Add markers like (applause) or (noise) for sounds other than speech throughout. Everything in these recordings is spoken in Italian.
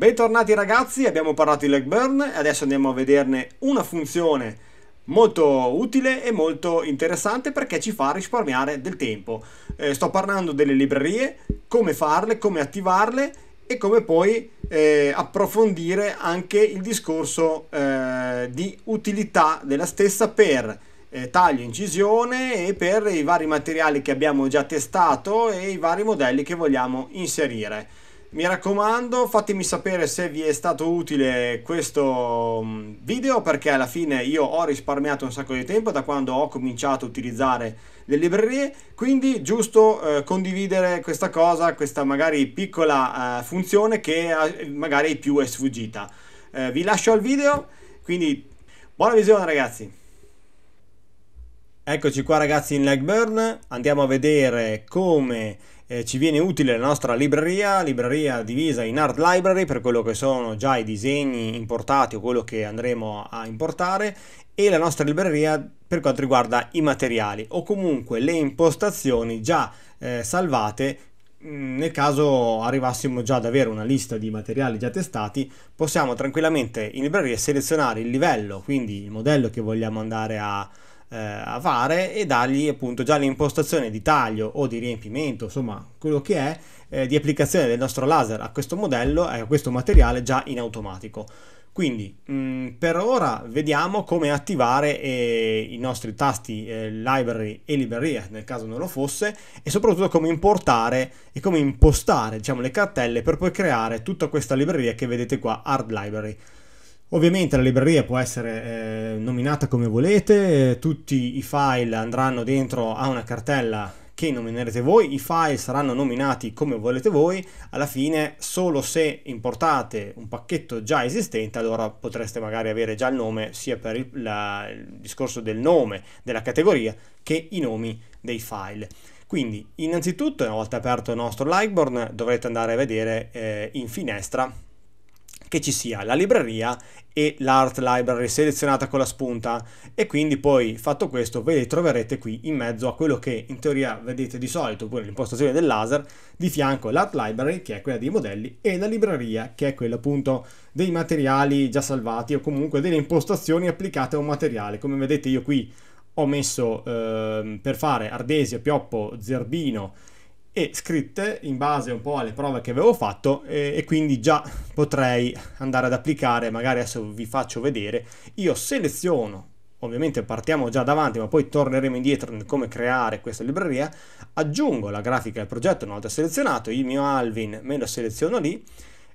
Bentornati ragazzi, abbiamo parlato di leg burn e adesso andiamo a vederne una funzione molto utile e molto interessante perché ci fa risparmiare del tempo. Eh, sto parlando delle librerie, come farle, come attivarle e come poi eh, approfondire anche il discorso eh, di utilità della stessa per eh, taglio, incisione e per i vari materiali che abbiamo già testato e i vari modelli che vogliamo inserire mi raccomando fatemi sapere se vi è stato utile questo mm, video perché alla fine io ho risparmiato un sacco di tempo da quando ho cominciato a utilizzare le librerie quindi giusto eh, condividere questa cosa questa magari piccola eh, funzione che eh, magari più è sfuggita eh, vi lascio al video quindi buona visione ragazzi Eccoci qua ragazzi in Legburn, andiamo a vedere come eh, ci viene utile la nostra libreria, libreria divisa in art library per quello che sono già i disegni importati o quello che andremo a importare e la nostra libreria per quanto riguarda i materiali o comunque le impostazioni già eh, salvate mm, nel caso arrivassimo già ad avere una lista di materiali già testati possiamo tranquillamente in libreria selezionare il livello quindi il modello che vogliamo andare a, eh, avare e dargli appunto già l'impostazione di taglio o di riempimento, insomma quello che è, eh, di applicazione del nostro laser a questo modello e eh, a questo materiale già in automatico. Quindi mh, mm, per ora vediamo come attivare eh, i nostri tasti eh, library e libreria nel caso non lo fosse e soprattutto come importare e come impostare diciamo, le cartelle per poi creare tutta questa libreria che vedete qua hard library. Ovviamente la libreria può essere eh, nominata come volete, eh, tutti i file andranno dentro a una cartella che nominerete voi, i file saranno nominati come volete voi, alla fine solo se importate un pacchetto già esistente allora potreste magari avere già il nome sia per il, la, il discorso del nome della categoria che i nomi dei file. Quindi innanzitutto una volta aperto il nostro Lightborn dovrete andare a vedere eh, in finestra che ci sia la libreria e l'art library selezionata con la spunta e quindi poi fatto questo ve li troverete qui in mezzo a quello che in teoria vedete di solito pure l'impostazione del laser di fianco l'art library che è quella dei modelli e la libreria che è quella appunto dei materiali già salvati o comunque delle impostazioni applicate a un materiale come vedete io qui ho messo eh, per fare ardesia, pioppo, zerbino e scritte in base un po' alle prove che avevo fatto e, e, quindi già potrei andare ad applicare, magari adesso vi faccio vedere, io seleziono, ovviamente partiamo già davanti ma poi torneremo indietro nel come creare questa libreria, aggiungo la grafica al progetto una volta selezionato, il mio Alvin me lo seleziono lì,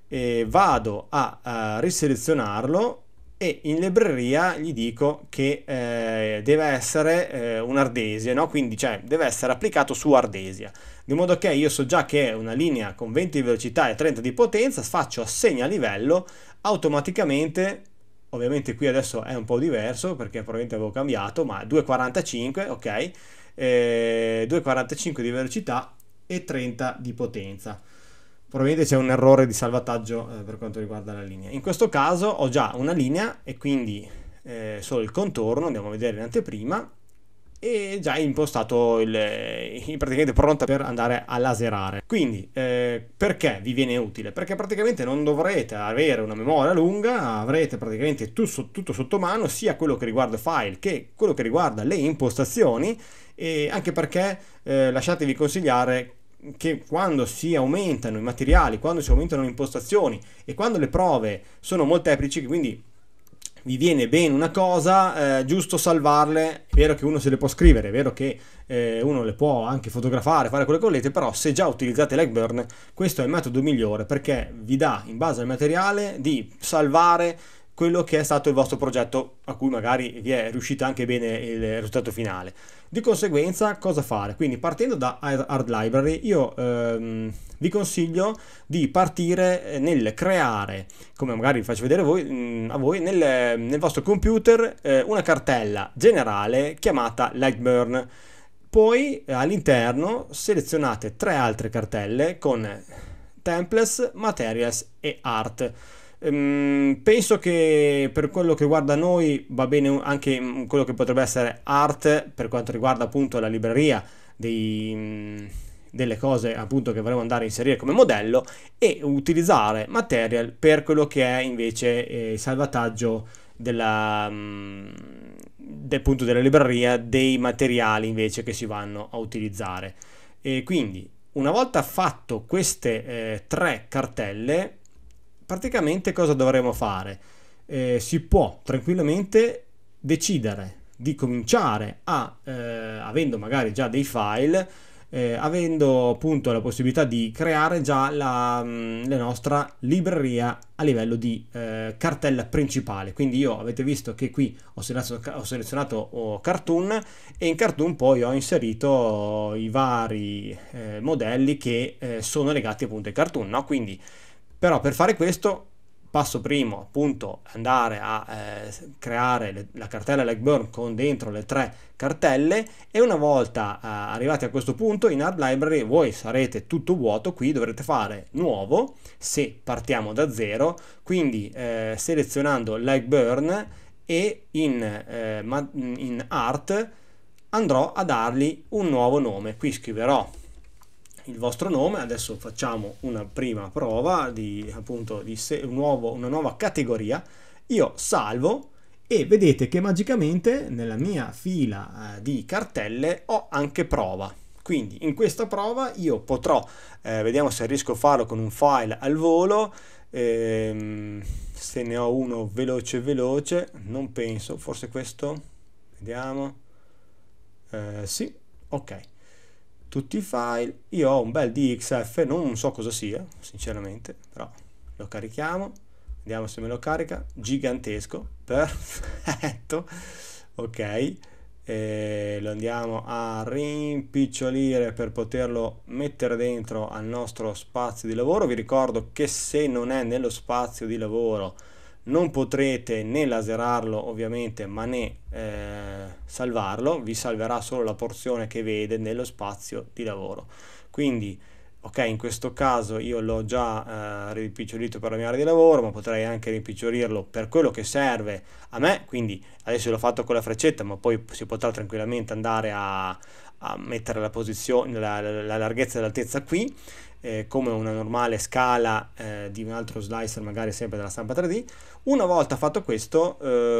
e vado a, a eh, riselezionarlo e in libreria gli dico che eh, deve essere eh, un ardesia, no? quindi cioè, deve essere applicato su ardesia. In modo che io so già che è una linea con 20 di velocità e 30 di potenza faccio assegna livello automaticamente, ovviamente qui adesso è un po' diverso perché probabilmente avevo cambiato, ma 2,45, ok, eh, 2,45 di velocità e 30 di potenza probabilmente c'è un errore di salvataggio eh, per quanto riguarda la linea. In questo caso ho già una linea e quindi eh, solo il contorno, andiamo a vedere in anteprima, e già impostato il, eh, praticamente pronta per andare a laserare quindi eh, perché vi viene utile perché praticamente non dovrete avere una memoria lunga avrete praticamente tutto, tutto sotto mano sia quello che riguarda file che quello che riguarda le impostazioni e anche perché eh, lasciatevi consigliare che quando si aumentano i materiali, quando si aumentano le impostazioni e quando le prove sono molteplici, quindi vi viene bene una cosa, eh, giusto salvarle. È vero che uno se le può scrivere, è vero che eh, uno le può anche fotografare, fare quello che volete, però se già utilizzate Legburn, questo è il metodo migliore perché vi dà in base al materiale di salvare quello che è stato il vostro progetto a cui magari vi è riuscito anche bene il risultato finale. Di conseguenza cosa fare? Quindi partendo da Hard Library io ehm, vi consiglio di partire eh, nel creare, come magari vi faccio vedere voi, mm, a voi, nel, nel vostro computer eh, una cartella generale chiamata Lightburn. Poi all'interno selezionate tre altre cartelle con Templates, Materials e Art Ehm, penso che per quello che riguarda noi va bene anche quello che potrebbe essere art per quanto riguarda appunto la libreria dei, mm, delle cose appunto che vorremmo andare a inserire come modello e utilizzare material per quello che è invece eh, il salvataggio della, mm, del punto della libreria dei materiali invece che si vanno a utilizzare. E quindi una volta fatto queste eh, tre cartelle praticamente cosa dovremmo fare? Eh, si può tranquillamente decidere di cominciare a, eh, avendo magari già dei file, eh, avendo appunto la possibilità di creare già la, mm, la nostra libreria a livello di eh, cartella principale. Quindi io avete visto che qui ho selezionato, ho selezionato oh, Cartoon e in Cartoon poi ho inserito i vari eh, modelli che eh, sono legati appunto ai Cartoon, no? Quindi però per fare questo, passo primo, appunto, andare a eh, creare le, la cartella Legburn con dentro le tre cartelle e una volta eh, arrivati a questo punto in Art Library voi sarete tutto vuoto, qui dovrete fare nuovo se partiamo da zero, quindi eh, selezionando Legburn e in, eh, in Art andrò a dargli un nuovo nome, qui scriverò il vostro nome. Adesso facciamo una prima prova di, appunto, di se, un nuovo, una nuova categoria. Io salvo e vedete che magicamente nella mia fila eh, di cartelle ho anche prova. Quindi in questa prova io potrò, eh, vediamo se riesco a farlo con un file al volo, ehm, se ne ho uno veloce veloce, non penso, forse questo, vediamo, eh, sì, ok tutti i file, io ho un bel DXF, non so cosa sia, sinceramente, però lo carichiamo, vediamo se me lo carica, gigantesco, (laughs) perfetto, ok, e lo andiamo a rimpicciolire per poterlo mettere dentro al nostro spazio di lavoro, vi ricordo che se non è nello spazio di lavoro non potrete né laserarlo ovviamente ma né eh, salvarlo vi salverà solo la porzione che vede nello spazio di lavoro quindi ok in questo caso io l'ho già eh, rimpicciolito per la mia area di lavoro ma potrei anche rimpicciorirlo per quello che serve a me quindi adesso l'ho fatto con la freccetta ma poi si potrà tranquillamente andare a, a mettere la posizione la, la, la larghezza e l'altezza qui eh, come una normale scala eh, di un altro slicer magari sempre della stampa 3D. Una volta fatto questo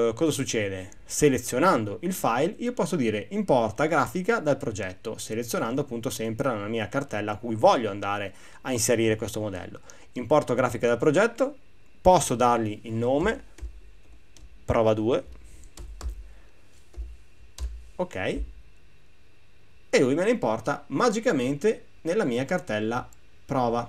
eh, cosa succede? Selezionando il file io posso dire importa grafica dal progetto selezionando appunto sempre la mia cartella a cui voglio andare a inserire questo modello. Importo grafica dal progetto, posso dargli il nome, prova 2, ok, e lui me la importa magicamente nella mia cartella prova.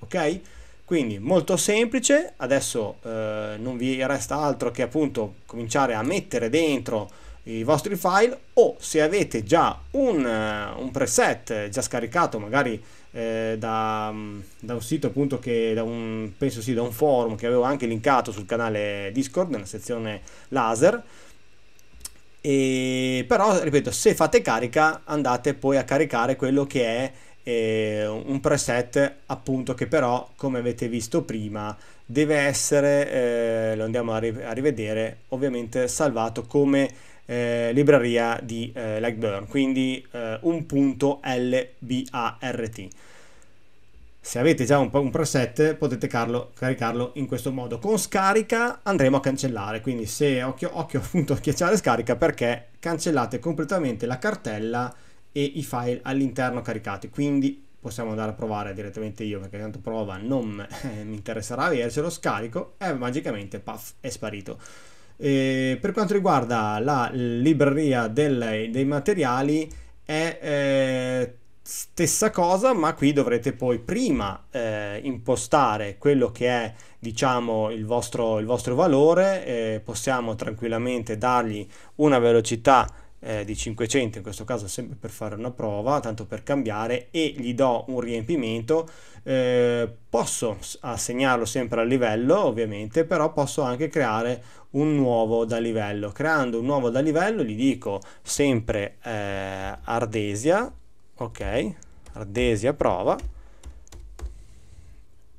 Ok? Quindi molto semplice, adesso eh, non vi resta altro che appunto cominciare a mettere dentro i vostri file o se avete già un, eh, un preset eh, già scaricato magari eh, da, mm, da, un sito appunto che da un, penso sì da un forum che avevo anche linkato sul canale Discord nella sezione laser e, però ripeto se fate carica andate poi a caricare quello che è eh, un preset appunto che però come avete visto prima deve essere, eh, lo andiamo a, ri- a, rivedere, ovviamente salvato come eh, libreria di eh, Lightburn, quindi eh, un punto LBART. Se avete già un, un preset potete carlo, caricarlo in questo modo. Con scarica andremo a cancellare, quindi se occhio, occhio appunto a schiacciare scarica perché cancellate completamente la cartella e i file all'interno caricati quindi possiamo andare a provare direttamente io perché tanto prova non (laughs) mi interesserà avercelo scarico e magicamente puff è sparito e per quanto riguarda la libreria del, dei materiali è eh, stessa cosa ma qui dovrete poi prima eh, impostare quello che è diciamo il vostro, il vostro valore eh, possiamo tranquillamente dargli una velocità eh, di 500, in questo caso sempre per fare una prova, tanto per cambiare, e gli do un riempimento, eh, posso assegnarlo sempre al livello ovviamente, però posso anche creare un nuovo da livello. Creando un nuovo da livello gli dico sempre eh, Ardesia, ok, Ardesia prova,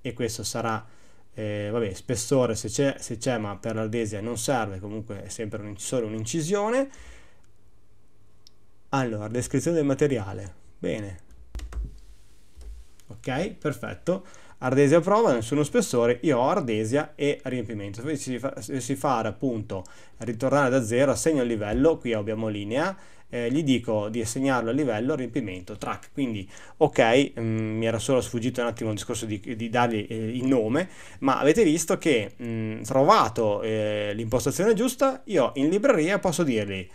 e questo sarà... Eh, vabbè, spessore se c'è, ma per l'ardesia non serve, comunque è sempre un, solo un'incisione allora, descrizione del materiale. Bene. Ok, perfetto. Ardesia prova, nessuno spessore, io ho ardesia e riempimento. Se eh, si fa, appunto ritornare da zero, assegno il livello, qui abbiamo linea, eh, gli dico di assegnarlo a livello riempimento track quindi ok mh, mm, mi era solo sfuggito un attimo il discorso di, di dargli eh, il nome ma avete visto che mh, mm, trovato eh, l'impostazione giusta io in libreria posso dirgli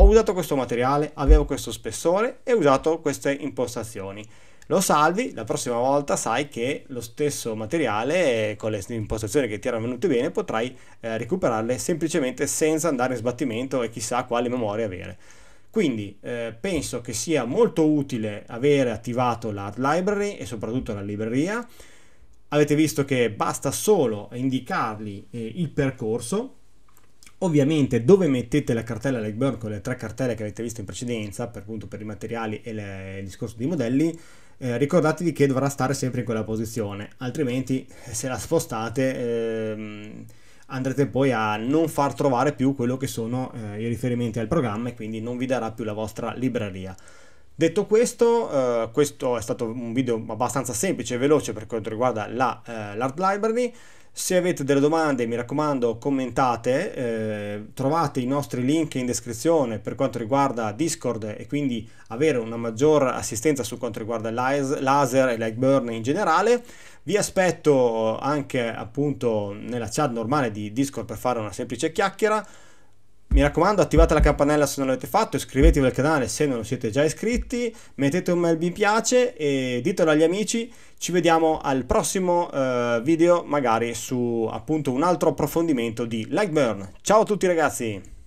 ho usato questo materiale, avevo questo spessore e ho usato queste impostazioni. Lo salvi, la prossima volta sai che lo stesso materiale con le impostazioni che ti erano venute bene potrai eh, recuperarle semplicemente senza andare in sbattimento e chissà quale memoria avere. Quindi eh, penso che sia molto utile avere attivato l'Art Library e soprattutto la libreria. Avete visto che basta solo indicargli eh, il percorso Ovviamente dove mettete la cartella leg burn con le tre cartelle che avete visto in precedenza, per, appunto per i materiali e le, il discorso dei modelli, eh, ricordatevi che dovrà stare sempre in quella posizione, altrimenti eh, se la spostate ehm, andrete poi a non far trovare più quello che sono eh, i riferimenti al programma e quindi non vi darà più la vostra libreria. Detto questo, eh, questo è stato un video abbastanza semplice e veloce per quanto riguarda la, eh, l'art library. Se avete delle domande, mi raccomando, commentate, eh, trovate i nostri link in descrizione per quanto riguarda Discord e quindi avere una maggior assistenza su quanto riguarda laser e Lightburn in generale. Vi aspetto eh, anche appunto nella chat normale di Discord per fare una semplice chiacchiera. Mi raccomando attivate la campanella se non l'avete fatto, iscrivetevi al canale se non lo siete già iscritti, mettete un bel mi piace e ditelo agli amici, ci vediamo al prossimo eh, video magari su appunto un altro approfondimento di Lightburn. Ciao a tutti ragazzi!